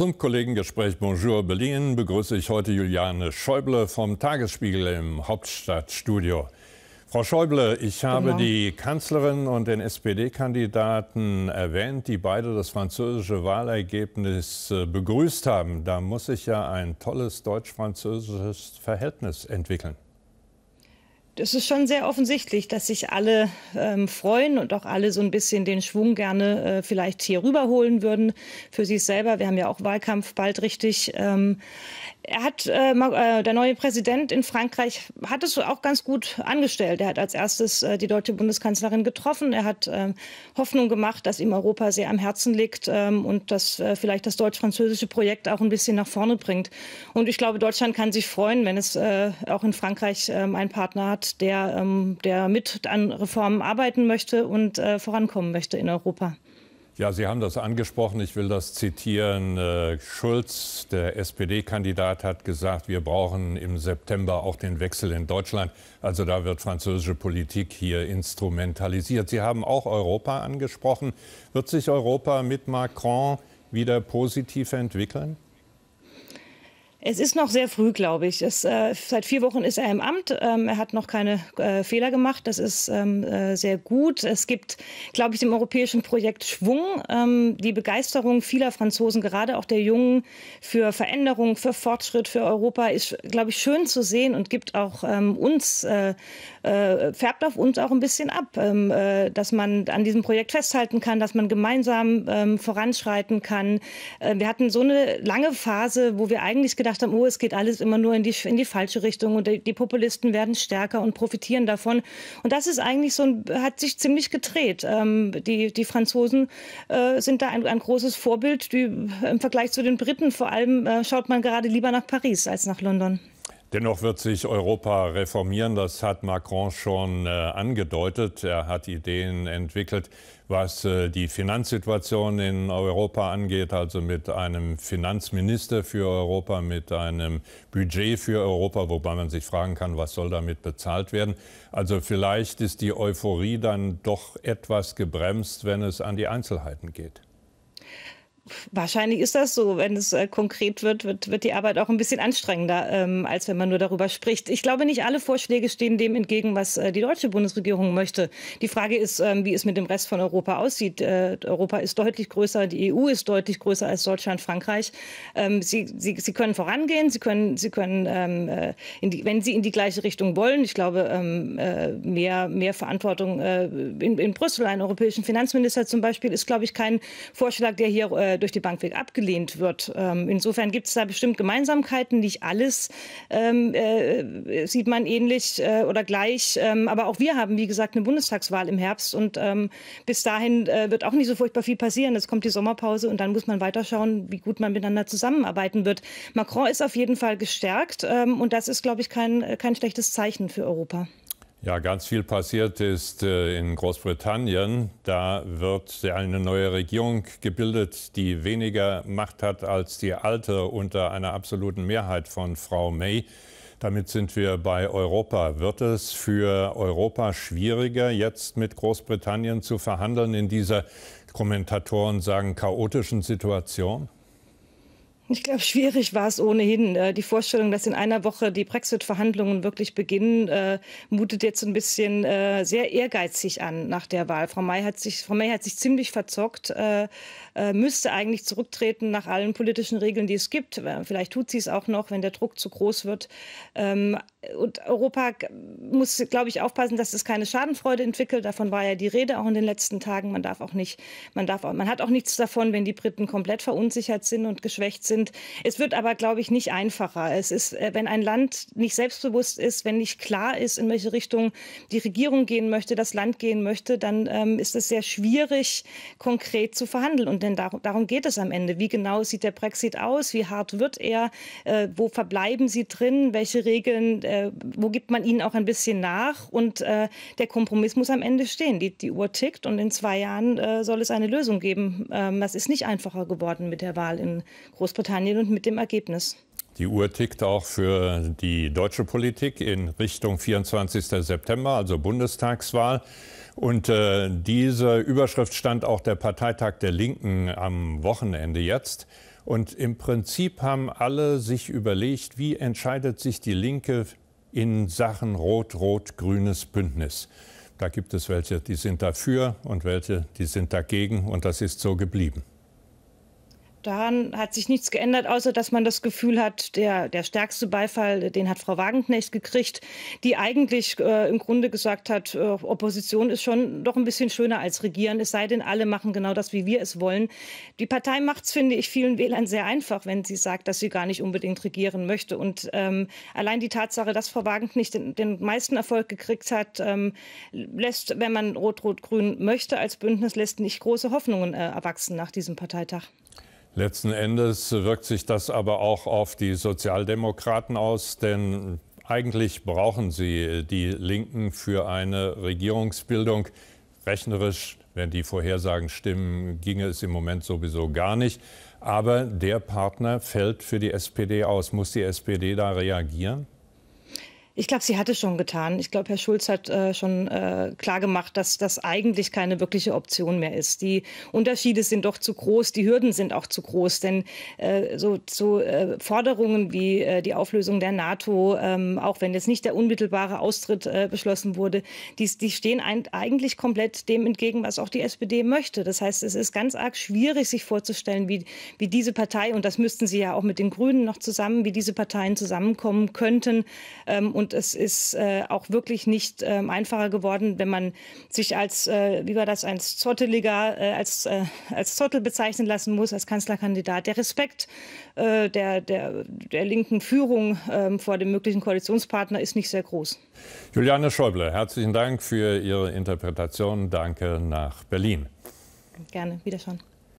Zum Kollegengespräch Bonjour Berlin begrüße ich heute Juliane Schäuble vom Tagesspiegel im Hauptstadtstudio. Frau Schäuble, ich habe die Kanzlerin und den SPD-Kandidaten erwähnt, die beide das französische Wahlergebnis äh, begrüßt haben. Da muss sich ja ein tolles deutsch-französisches Verhältnis entwickeln es ist schon sehr offensichtlich, dass sich alle ähm, freuen und auch alle so ein bisschen den Schwung gerne äh, vielleicht hier rüberholen würden für sich selber. Wir haben ja auch Wahlkampf bald richtig. Ähm, er hat, äh, äh der neue Präsident in Frankreich hat es auch ganz gut angestellt. Er hat als erstes äh, die deutsche Bundeskanzlerin getroffen. Er hat ähm, Hoffnung gemacht, dass ihm Europa sehr am Herzen liegt ähm, und dass äh, vielleicht das deutsch-französische Projekt auch ein bisschen nach vorne bringt. Und ich glaube, Deutschland kann sich freuen, wenn es äh, auch in Frankreich ähm, einen Partner hat, hat, der, ähm, der mit an Reformen arbeiten möchte und äh, vorankommen möchte in Europa. Ja, Sie haben das angesprochen. Ich will das zitieren. Äh, Schulz, der SPD-Kandidat, hat gesagt, wir brauchen im September auch den Wechsel in Deutschland. Also da wird französische Politik hier instrumentalisiert. Sie haben auch Europa angesprochen. Wird sich Europa mit Macron wieder positiv entwickeln? Es ist noch sehr früh, glaube ich. Es, äh, seit vier Wochen ist er im Amt. Ähm, er hat noch keine äh, Fehler gemacht. Das ist ähm, äh, sehr gut. Es gibt, glaube ich, dem europäischen Projekt Schwung ähm, die Begeisterung vieler Franzosen, gerade auch der Jungen, für Veränderung, für Fortschritt, für Europa ist, glaube ich, schön zu sehen und gibt auch ähm, uns, äh, äh, färbt auf uns auch ein bisschen ab, ähm, äh, dass man an diesem Projekt festhalten kann, dass man gemeinsam ähm, voranschreiten kann. wir hatten so eine lange Phase, wo wir eigentlich gedacht gedacht haben, oh, es geht alles immer nur in die, in die falsche Richtung und die, Populisten werden stärker und profitieren davon. Und das ist eigentlich so hat sich ziemlich gedreht. Ähm, die, die Franzosen äh, sind da ein, ein großes Vorbild. Die, Im Vergleich zu den Briten vor allem äh, schaut man gerade lieber nach Paris als nach London. Dennoch wird sich Europa reformieren. Das hat Macron schon äh, angedeutet. Er hat Ideen entwickelt, was äh, die Finanzsituation in Europa angeht, also mit einem Finanzminister für Europa, mit einem Budget für Europa, wobei man sich fragen kann, was soll damit bezahlt werden. Also vielleicht ist die Euphorie dann doch etwas gebremst, wenn es an die Einzelheiten geht. Wahrscheinlich ist das so. Wenn es äh, konkret wird, wird, wird die Arbeit auch ein bisschen anstrengender, ähm, als wenn man nur darüber spricht. Ich glaube, nicht alle Vorschläge stehen dem entgegen, was äh, die deutsche Bundesregierung möchte. Die Frage ist, ähm, wie es mit dem Rest von Europa aussieht. Äh, Europa ist deutlich größer, die EU ist deutlich größer als Deutschland, Frankreich. Ähm, sie, sie, sie können vorangehen, sie können, sie können ähm, äh, die, wenn sie in die gleiche Richtung wollen, ich glaube, ähm, äh, mehr, mehr Verantwortung äh, in, in Brüssel, einen europäischen Finanzminister zum Beispiel, ist, glaube ich, kein Vorschlag, der hier äh, durch die Bank weg abgelehnt wird. Ähm, insofern gibt es da bestimmt Gemeinsamkeiten. Nicht alles ähm, äh, sieht man ähnlich äh, oder gleich. Ähm, aber auch wir haben, wie gesagt, eine Bundestagswahl im Herbst. Und ähm, bis dahin äh, wird auch nicht so furchtbar viel passieren. Es kommt die Sommerpause und dann muss man weiterschauen, wie gut man miteinander zusammenarbeiten wird. Macron ist auf jeden Fall gestärkt. Ähm, und das ist, glaube ich, kein, äh, kein schlechtes Zeichen für Europa. Ja, ganz viel passiert ist äh, in Großbritannien. Da wird eine neue Regierung gebildet, die weniger Macht hat als die alte unter einer absoluten Mehrheit von Frau May. Damit sind wir bei Europa. Wird es für Europa schwieriger, jetzt mit Großbritannien zu verhandeln in dieser, Kommentatoren sagen, chaotischen Situation? Ich glaube, schwierig war es ohnehin. Äh, die Vorstellung, dass in einer Woche die Brexit-Verhandlungen wirklich beginnen, äh, mutet jetzt ein bisschen äh, sehr ehrgeizig an nach der Wahl. Frau May hat sich, Frau May hat sich ziemlich verzockt, müsste eigentlich zurücktreten nach allen politischen Regeln, die es gibt. Vielleicht tut sie es auch noch, wenn der Druck zu groß wird. Ähm, und Europa muss, glaube ich, aufpassen, dass es keine Schadenfreude entwickelt. Davon war ja die Rede auch in den letzten Tagen. Man darf auch nicht, man darf auch, man hat auch nichts davon, wenn die Briten komplett verunsichert sind und geschwächt sind sind. Es wird aber, glaube ich, nicht einfacher. Es ist, äh, wenn ein Land nicht selbstbewusst ist, wenn nicht klar ist, in welche Richtung die Regierung gehen möchte, das Land gehen möchte, dann ähm, ist es sehr schwierig, konkret zu verhandeln. Und denn darum, darum, geht es am Ende. Wie genau sieht der Brexit aus? Wie hart wird er? Äh, wo verbleiben sie drin? Welche Regeln, äh, wo gibt man ihnen auch ein bisschen nach? Und äh, der Kompromiss muss am Ende stehen. Die, die Uhr tickt und in zwei Jahren äh, soll es eine Lösung geben. Ähm, das ist nicht einfacher geworden mit der Wahl in Großbritannien. Großbritannien und mit dem Ergebnis. Die Uhr tickt auch für die deutsche Politik in Richtung 24. September, also Bundestagswahl. Und äh, diese Überschrift stand auch der Parteitag der Linken am Wochenende jetzt. Und im Prinzip haben alle sich überlegt, wie entscheidet sich die Linke in Sachen rot-rot-grünes Bündnis. Da gibt es welche, die sind dafür und welche, die sind dagegen. Und das ist so geblieben. Daran hat sich nichts geändert, außer dass man das Gefühl hat, der, der stärkste Beifall, den hat Frau Wagenknecht gekriegt, die eigentlich äh, im Grunde gesagt hat, äh, Opposition ist schon doch ein bisschen schöner als Regieren, es sei denn, alle machen genau das, wie wir es wollen. Die Partei macht es, finde ich, vielen Wählern sehr einfach, wenn sie sagt, dass sie gar nicht unbedingt regieren möchte. Und ähm, allein die Tatsache, dass Frau Wagenknecht den, den meisten Erfolg gekriegt hat, ähm, lässt, wenn man Rot-Rot-Grün möchte als Bündnis, lässt nicht große Hoffnungen äh, erwachsen nach diesem Parteitag. Letzten Endes wirkt sich das aber auch auf die Sozialdemokraten aus, denn eigentlich brauchen sie die Linken für eine Regierungsbildung. Rechnerisch, wenn die Vorhersagen stimmen, ginge es im Moment sowieso gar nicht. Aber der Partner fällt für die SPD aus. Muss die SPD da reagieren? Ich glaube, sie hatte schon getan. Ich glaube, Herr Schulz hat äh, schon äh, klar dass das eigentlich keine wirkliche Option mehr ist. Die Unterschiede sind doch zu groß, die Hürden sind auch zu groß, denn äh, so, so äh, Forderungen wie äh, die Auflösung der NATO, ähm, auch wenn jetzt nicht der unmittelbare Austritt äh, beschlossen wurde, die, die stehen ein, eigentlich komplett dem entgegen, was auch die SPD möchte. Das heißt, es ist ganz arg schwierig, sich vorzustellen, wie, wie diese Partei, und das müssten sie ja auch mit den Grünen noch zusammen, wie diese Parteien zusammenkommen könnten. Ähm, und es ist äh, auch wirklich nicht äh, einfacher geworden, wenn man sich als, äh, wie war das, als Zotteliger, äh, als, äh, als Zottel bezeichnen lassen muss, als Kanzlerkandidat. Der Respekt äh, der, der, der linken Führung ähm, vor dem möglichen Koalitionspartner ist nicht sehr groß. Juliane Schäuble, herzlichen Dank für Ihre Interpretation. Danke nach Berlin. Gerne, wiederschauen.